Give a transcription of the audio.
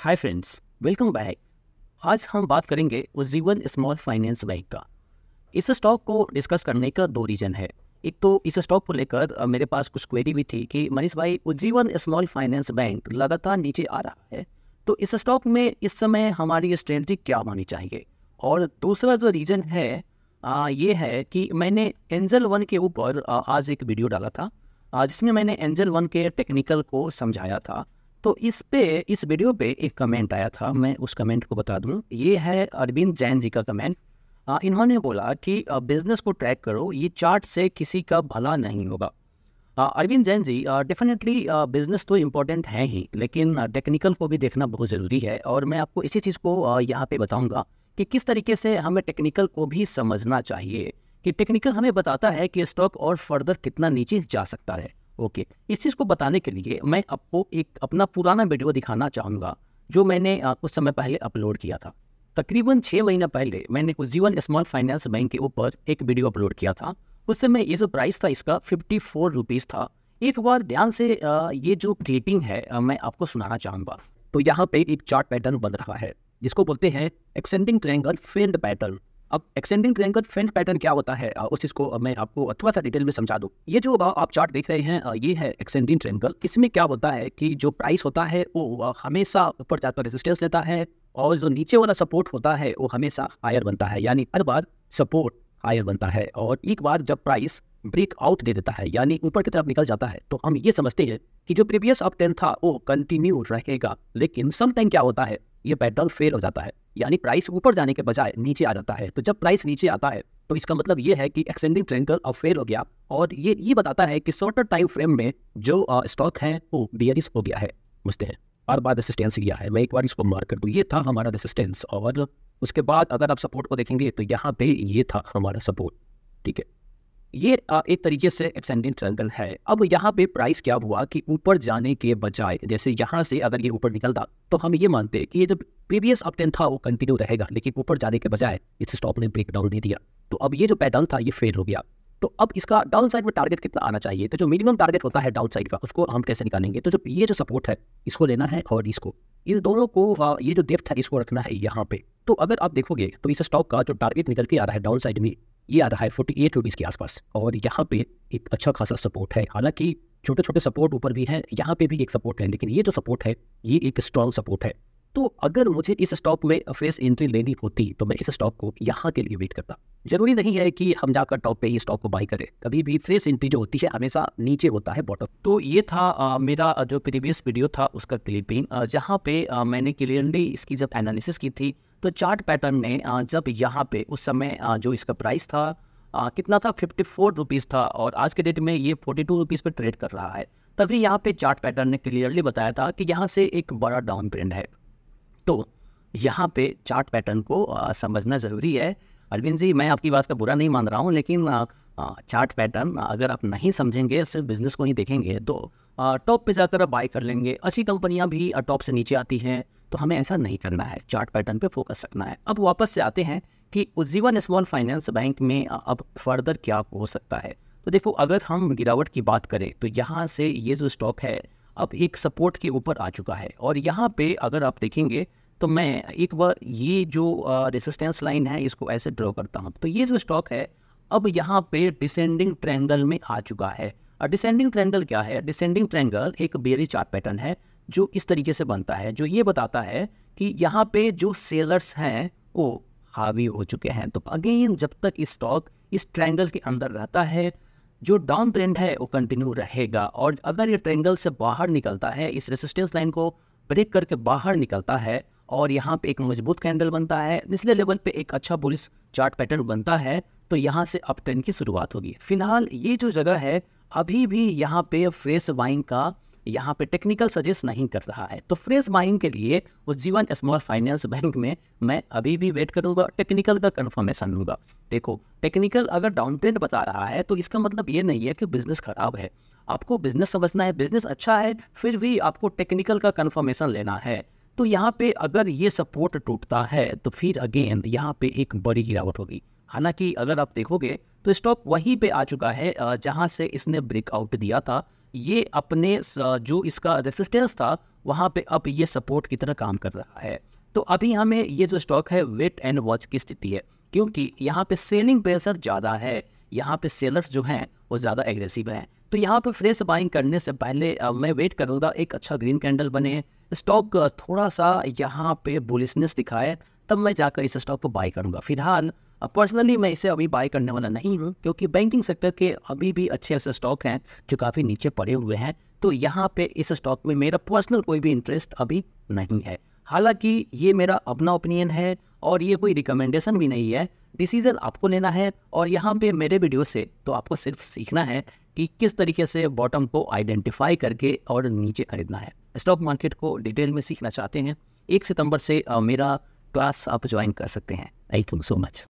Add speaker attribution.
Speaker 1: hi friends welcome back आज हम बात करेंगे उज्जीवन स्मॉल फाइनेंस बैंक का इस स्टॉक को डिस्कस करने का दो रीज़न है एक तो इस स्टॉक को लेकर मेरे पास कुछ क्वेरी भी थी कि मनीष भाई उज्जीवन स्मॉल फाइनेंस बैंक लगातार नीचे आ रहा है तो इस स्टॉक में इस समय हमारी स्ट्रेटजी क्या होनी चाहिए और दूसरा जो रीज़न है आ, ये है कि मैंने एंजल वन के ऊपर आज एक वीडियो डाला था जिसमें मैंने एंजल वन के टेक्निकल को समझाया था तो इस पे इस वीडियो पे एक कमेंट आया था मैं उस कमेंट को बता दूँ ये है अरविंद जैन जी का कमेंट इन्होंने बोला कि बिजनेस को ट्रैक करो ये चार्ट से किसी का भला नहीं होगा अरविंद जैन जी डेफिनेटली बिजनेस तो इम्पोर्टेंट है ही लेकिन टेक्निकल को भी देखना बहुत ज़रूरी है और मैं आपको इसी चीज़ को यहाँ पे बताऊँगा कि किस तरीके से हमें टेक्निकल को भी समझना चाहिए कि टेक्निकल हमें बताता है कि स्टॉक और फर्दर कितना नीचे जा सकता है ओके इस चीज़ को बताने के लिए मैं आपको एक अपना पुराना वीडियो दिखाना चाहूँगा जो मैंने कुछ समय पहले अपलोड किया था तकरीबन छः महीना पहले मैंने उज्जीवन स्मॉल फाइनेंस बैंक के ऊपर एक वीडियो अपलोड किया था उस समय ये जो प्राइस था इसका फिफ्टी फोर रुपीज़ था एक बार ध्यान से ये जो क्लिपिंग है मैं आपको सुनाना चाहूँगा तो यहाँ पे एक चार्ट पैटर्न बन रहा है जिसको बोलते हैं एक्सेंडिंग ट्रैंगल फेल्ड पैटर्न अब एक्सटेंडिंग ट्रैंगल फ्रेंड पैटर्न क्या होता है उस चीज़ को मैं आपको थोड़ा सा डिटेल में समझा दूँ ये जो आप चार्ट देख रहे हैं ये है एक्सटेंडिंग ट्रैंगल इसमें क्या होता है कि जो प्राइस होता है वो हमेशा ऊपर जाकर रेजिस्टेंस लेता है और जो नीचे वाला सपोर्ट होता है वो हमेशा हायर बनता है यानी हर बार सपोर्ट हायर बनता है और एक बार जब प्राइस ब्रेक आउट दे देता है यानी ऊपर की तरफ निकल जाता है तो हम ये समझते हैं कि जो प्रीवियस अप टेन था वो कंटिन्यू रहेगा लेकिन समटाइम क्या होता है ये पैटर्न फेल हो जाता है यानी प्राइस ऊपर जाने के बजाय नीचे आ जाता है तो जब प्राइस नीचे आता है तो इसका मतलब ये है कि एक्सटेंडिंग ट्रेंडल अब फेल हो गया और ये ये बताता है कि शॉर्टर टाइम फ्रेम में जो स्टॉक है वो बियरिस हो गया है मुझते हैं और बाद रेसिस्टेंस लिया है मैं एक बार इसको मार कर दूँ ये था हमारा रेसिस्टेंस और उसके बाद अगर आप सपोर्ट को देखेंगे तो यहाँ पे ये था हमारा सपोर्ट ठीक है ये एक तरीके से एक्सेंडिंग ट्रैंगल है अब यहाँ पे प्राइस क्या हुआ कि ऊपर जाने के बजाय जैसे यहाँ से अगर ये ऊपर निकलता तो हम ये मानते हैं कि ये जो प्रीवियस अपटेन था वो कंटिन्यू रहेगा लेकिन ऊपर जाने के बजाय इस स्टॉप ने ब्रेक डाउन दे दिया तो अब ये जो पैदल था ये फेल हो गया तो अब इसका डाउन साइड में टारगेट कितना आना चाहिए तो जो मिनिमम टारगेट होता है डाउन साइड का उसको हम कैसे निकालेंगे तो जो ये जो सपोर्ट है इसको लेना है और इसको इन दोनों को ये जो डेप्थ है इसको रखना है यहाँ पे तो अगर आप देखोगे तो इस स्टॉक का जो टारगेट निकल के आ रहा है डाउन साइड में ये आता है फोर्टी एट रुपीज़ के आसपास और यहाँ पे एक अच्छा खासा सपोर्ट है हालांकि छोटे छोटे सपोर्ट ऊपर भी हैं यहाँ पे भी एक सपोर्ट है लेकिन ये जो सपोर्ट है ये एक स्ट्रॉन्ग सपोर्ट है तो अगर मुझे इस स्टॉक में फ्रेश एंट्री लेनी होती तो मैं इस स्टॉक को यहाँ के लिए वेट करता जरूरी नहीं है कि हम जाकर टॉप पे ही स्टॉक को बाई करें कभी भी फ्रेश एंट्री जो होती है हमेशा नीचे होता है बॉटम तो ये था आ, मेरा जो प्रीवियस वीडियो था उसका क्लिपिंग जहाँ पे आ, मैंने क्लियरली इसकी जब एनालिसिस की थी तो चार्ट पैटर्न ने जब यहाँ पे उस समय जो इसका प्राइस था कितना था फिफ्टी फोर रुपीज़ था और आज के डेट में ये फोर्टी टू रुपीज़ पर ट्रेड कर रहा है तभी यहाँ पे चार्ट पैटर्न ने क्लियरली बताया था कि यहाँ से एक बड़ा डाउन ट्रेंड है तो यहाँ पे चार्ट पैटर्न को समझना ज़रूरी है अरविंद जी मैं आपकी बात का बुरा नहीं मान रहा हूँ लेकिन चार्ट पैटर्न अगर आप नहीं समझेंगे सिर्फ बिज़नेस को ही देखेंगे तो टॉप पे जाकर आप बाई कर लेंगे अच्छी कंपनियाँ भी टॉप से नीचे आती हैं तो हमें ऐसा नहीं करना है चार्ट पैटर्न पे फोकस रखना है अब वापस से आते हैं कि उज्जीवन स्मॉल फाइनेंस बैंक में अब फर्दर क्या हो सकता है तो देखो अगर हम गिरावट की बात करें तो यहाँ से ये जो स्टॉक है अब एक सपोर्ट के ऊपर आ चुका है और यहाँ पे अगर आप देखेंगे तो मैं एक बार ये जो रेसिस्टेंस लाइन है इसको ऐसे ड्रॉ करता हूँ तो ये जो स्टॉक है अब यहाँ पे डिसेंडिंग ट्रेंगल में आ चुका है और डिसेंडिंग ट्रेंगल क्या है डिसेंडिंग ट्रेंगल एक बेरी चार्ट पैटर्न है जो इस तरीके से बनता है जो ये बताता है कि यहाँ पे जो सेलर्स हैं वो हावी हो चुके हैं तो अगेन जब तक स्टॉक इस, ट्रेंगल के अंदर रहता है जो डाउन ट्रेंड है वो कंटिन्यू रहेगा और अगर ये ट्रेंगल से बाहर निकलता है इस रेसिस्टेंस लाइन को ब्रेक करके बाहर निकलता है और यहाँ पे एक मजबूत कैंडल बनता है निचले लेवल पे एक अच्छा बुलिस चार्ट पैटर्न बनता है तो यहाँ से अप ट्रेंड की शुरुआत होगी फिलहाल ये जो जगह है अभी भी यहाँ पे फ्रेश वाइन का यहाँ पे टेक्निकल सजेस्ट नहीं कर रहा है तो फ्रेश बाइंग के लिए उज्जीवन स्मॉल फाइनेंस बैंक में मैं अभी भी वेट करूँगा टेक्निकल का कन्फर्मेशन लूँगा देखो टेक्निकल अगर डाउन ट्रेंड बता रहा है तो इसका मतलब ये नहीं है कि बिजनेस खराब है आपको बिजनेस समझना है बिजनेस अच्छा है फिर भी आपको टेक्निकल का कन्फर्मेशन लेना है तो यहाँ पे अगर ये सपोर्ट टूटता है तो फिर अगेन यहाँ पे एक बड़ी गिरावट होगी हालांकि अगर आप देखोगे तो स्टॉक वहीं पे आ चुका है जहाँ से इसने ब्रेकआउट दिया था ये अपने जो इसका रेसिस्टेंस था वहाँ पे अब ये सपोर्ट की तरह काम कर रहा है तो अभी हमें ये जो स्टॉक है वेट एंड वॉच की स्थिति है क्योंकि यहाँ पे सेलिंग प्रेशर ज़्यादा है यहाँ पे सेलर्स जो हैं वो ज़्यादा एग्रेसिव हैं तो यहाँ पे फ्रेश बाइंग करने से पहले मैं वेट करूँगा एक अच्छा ग्रीन कैंडल बने स्टॉक थोड़ा सा यहाँ पे बुलिसनेस दिखाए तब मैं जाकर इस स्टॉक को बाय करूंगा फिलहाल पर्सनली मैं इसे अभी बाई करने वाला नहीं हूँ क्योंकि बैंकिंग सेक्टर के अभी भी अच्छे ऐसे स्टॉक हैं जो काफ़ी नीचे पड़े हुए हैं तो यहाँ पे इस स्टॉक में मेरा पर्सनल कोई भी इंटरेस्ट अभी नहीं है हालांकि ये मेरा अपना ओपिनियन है और ये कोई रिकमेंडेशन भी नहीं है डिसीजन आपको लेना है और यहाँ पे मेरे वीडियो से तो आपको सिर्फ सीखना है कि किस तरीके से बॉटम को आइडेंटिफाई करके और नीचे खरीदना है स्टॉक मार्केट को डिटेल में सीखना चाहते हैं एक सितंबर से मेरा क्लास आप ज्वाइन कर सकते हैं थैंक यू सो मच